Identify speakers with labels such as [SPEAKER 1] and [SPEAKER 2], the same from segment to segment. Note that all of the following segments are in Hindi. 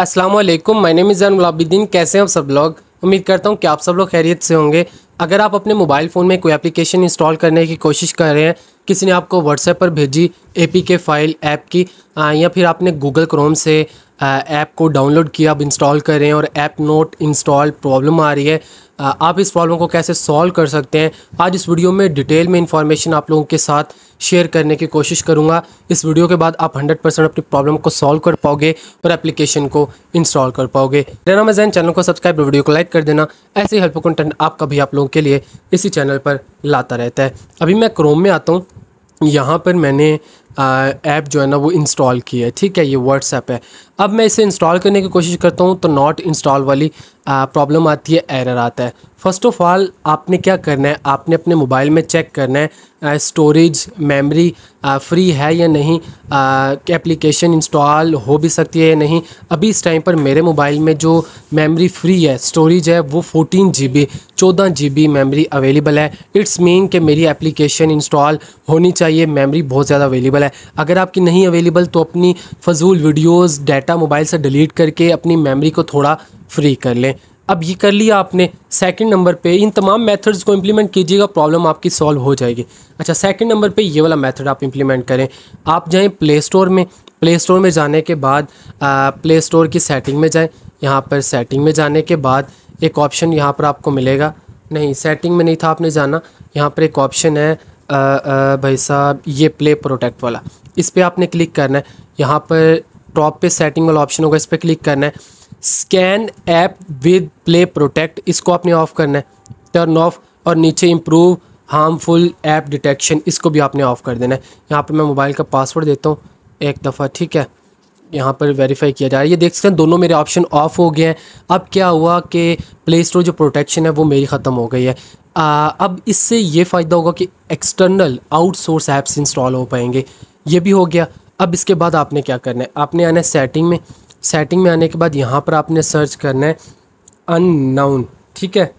[SPEAKER 1] अस्सलाम वालेकुम माय नेम इज़ जान गुलाबुद्दीन कैसे हैं आप सब लोग उम्मीद करता हूँ कि आप सब लोग खैरियत से होंगे अगर आप अपने मोबाइल फ़ोन में कोई एप्लीकेशन इंस्टॉल करने की कोशिश कर रहे हैं किसी ने आपको व्हाट्सएप पर भेजी एपीके फ़ाइल ऐप की आ, या फिर आपने गूगल क्रोम से ऐप को डाउनलोड किया अब इंस्टॉल कर रहे हैं और ऐप नोट इंस्टॉल प्रॉब्लम आ रही है आ, आप इस प्रॉब्लम को कैसे सॉल्व कर सकते हैं आज इस वीडियो में डिटेल में इंफॉर्मेशन आप लोगों के साथ शेयर करने की कोशिश करूँगा इस वीडियो के बाद आप 100% अपनी प्रॉब्लम को सॉल्व कर पाओगे और एप्लीकेशन को इंस्टॉल कर पाओगे रहना मैजैन चैनल को सब्सक्राइब वीडियो को लाइक कर देना ऐसे ही हेल्पफुल कंटेंट आपका भी आप लोगों के लिए इसी चैनल पर लाता रहता है अभी मैं क्रोम में आता हूँ यहाँ पर मैंने ऐप जो है ना वो इंस्टॉल की है ठीक है ये व्हाट्सएप है अब मैं इसे इंस्टॉल करने की कोशिश करता हूँ तो नॉट इंस्टॉल वाली प्रॉब्लम आती है एरर आता है फ़र्स्ट ऑफ़ ऑल आपने क्या करना है आपने अपने मोबाइल में चेक करना है स्टोरेज मेमोरी फ्री है या नहीं एप्लीकेशन इंस्टॉल हो भी सकती है या नहीं अभी इस टाइम पर मेरे मोबाइल में जो मेमोरी फ्री है स्टोरेज है वो फोटीन जी बी चौदह जी बी मेमरी अवेलेबल है इट्स मीन कि मेरी एप्लीकेशन इंस्टॉल होनी चाहिए मेमरी बहुत ज़्यादा अवेलेबल है अगर आपकी नहीं अवेलेबल तो अपनी फजूल वीडियोज़ डेटा डाटा मोबाइल से डिलीट करके अपनी मेमोरी को थोड़ा फ्री कर लें अब ये कर लिया आपने सेकंड नंबर पे इन तमाम मेथड्स को इम्प्लीमेंट कीजिएगा प्रॉब्लम आपकी सॉल्व हो जाएगी अच्छा सेकंड नंबर पे ये वाला मेथड आप इम्प्लीमेंट करें आप जाएं प्ले स्टोर में प्ले स्टोर में जाने के बाद आ, प्ले स्टोर की सेटिंग में जाएं यहाँ पर सेटिंग में जाने के बाद एक ऑप्शन यहाँ पर आपको मिलेगा नहीं सेटिंग में नहीं था आपने जाना यहाँ पर एक ऑप्शन है आ, आ, भाई साहब ये प्ले प्रोटेक्ट वाला इस पर आपने क्लिक करना है यहाँ पर टॉप पे सेटिंग वाला ऑप्शन होगा इस पर क्लिक करना है scan app with Play Protect इसको आपने ऑफ करना है टर्न ऑफ और नीचे इम्प्रूव हार्मफुल ऐप डिटेक्शन इसको भी आपने ऑफ कर देना है यहाँ पर मैं मोबाइल का पासवर्ड देता हूँ एक दफ़ा ठीक है यहाँ पर वेरीफाई किया जा रहा है ये देख सकते हैं दोनों मेरे ऑप्शन ऑफ हो गए हैं अब क्या हुआ कि प्ले स्टोर जो प्रोटेक्शन है वो मेरी ख़त्म हो गई है आ, अब इससे ये फ़ायदा होगा कि एक्सटर्नल आउटसोर्स ऐप्स इंस्टॉल हो पाएंगे ये भी हो गया अब इसके बाद आपने क्या करना है आपने आना है सेटिंग में सेटिंग में आने के बाद यहाँ पर आपने सर्च करना है अननाउन ठीक है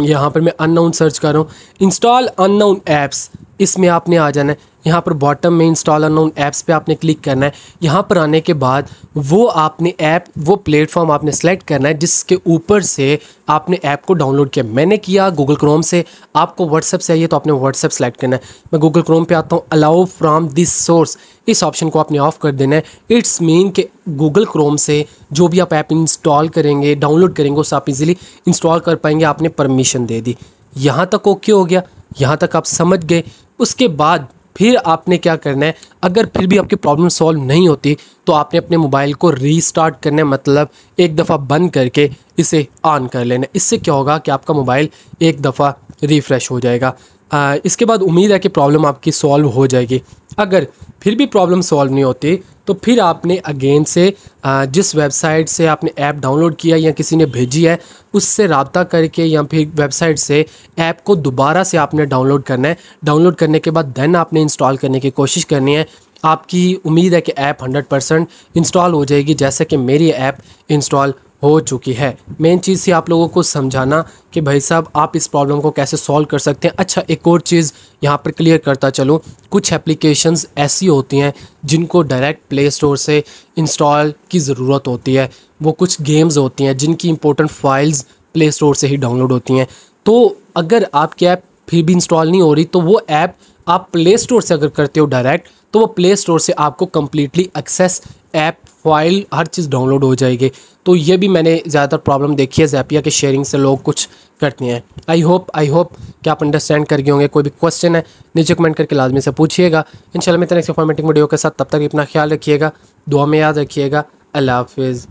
[SPEAKER 1] यहाँ पर मैं अननाउन सर्च कर रहा हूँ इंस्टॉल अननाउन ऐप्स इसमें आपने आ जाना है यहाँ पर बॉटम में इंस्टॉल अननोन ऐप्स पे आपने क्लिक करना है यहाँ पर आने के बाद वो आपने ऐप वो प्लेटफॉर्म आपने सेलेक्ट करना है जिसके ऊपर से आपने ऐप को डाउनलोड किया मैंने किया गूगल क्रोम से आपको व्हाट्सएप चाहिए तो आपने व्हाट्सएप सेलेक्ट करना है मैं गूगल क्रोम पे आता हूँ अलाउ फ्राम दिस सोर्स इस ऑप्शन को आपने ऑफ कर देना है इट्स मीन के गूगल क्रोम से जो भी आप ऐप इंस्टॉल करेंगे डाउनलोड करेंगे उसे आप इजीली इंस्टॉल कर पाएंगे आपने परमिशन दे दी यहाँ तक ओके हो गया यहाँ तक आप समझ गए उसके बाद फिर आपने क्या करना है अगर फिर भी आपकी प्रॉब्लम सॉल्व नहीं होती तो आपने अपने मोबाइल को रीस्टार्ट करना मतलब एक दफ़ा बंद करके इसे ऑन कर लेना इससे क्या होगा कि आपका मोबाइल एक दफ़ा रिफ़्रेश हो जाएगा आ, इसके बाद उम्मीद है कि प्रॉब्लम आपकी सॉल्व हो जाएगी अगर फिर भी प्रॉब्लम सॉल्व नहीं होती तो फिर आपने अगेन से आ, जिस वेबसाइट से आपने ऐप डाउनलोड किया या किसी ने भेजी है उससे रबता करके या फिर वेबसाइट से ऐप को दोबारा से आपने डाउनलोड करना है डाउनलोड करने के बाद देन आपने इंस्टॉल करने की कोशिश करनी है आपकी उम्मीद है कि ऐप 100 परसेंट इंस्टॉल हो जाएगी जैसे कि मेरी ऐप इंस्टॉल हो चुकी है मेन चीज़ ही आप लोगों को समझाना कि भाई साहब आप इस प्रॉब्लम को कैसे सॉल्व कर सकते हैं अच्छा एक और चीज़ यहाँ पर क्लियर करता चलूँ कुछ एप्लीकेशंस ऐसी होती हैं जिनको डायरेक्ट प्ले स्टोर से इंस्टॉल की ज़रूरत होती है वो कुछ गेम्स होती हैं जिनकी इंपॉर्टेंट फाइल्स प्ले स्टोर से ही डाउनलोड होती हैं तो अगर आपकी ऐप फिर भी इंस्टॉल नहीं हो रही तो वो ऐप आप प्ले स्टोर से अगर करते हो डायरेक्ट तो वो प्ले स्टोर से आपको कम्प्लीटली एक्सेस ऐप फाइल हर चीज़ डाउनलोड हो जाएगी तो ये भी मैंने ज़्यादातर प्रॉब्लम देखी है जैपिया के शेयरिंग से लोग कुछ करते हैं आई होप आई होप कि आप अंडरस्टैंड करके होंगे कोई भी क्वेश्चन है नीचे कमेंट करके लाजमी से पूछिएगा इन शाला मैं नेक्स्ट फॉर्मेटिंग वीडियो के साथ तब तक अपना ख्याल रखिएगा दुआ में याद रखिएगा अल्लाह हाफिज़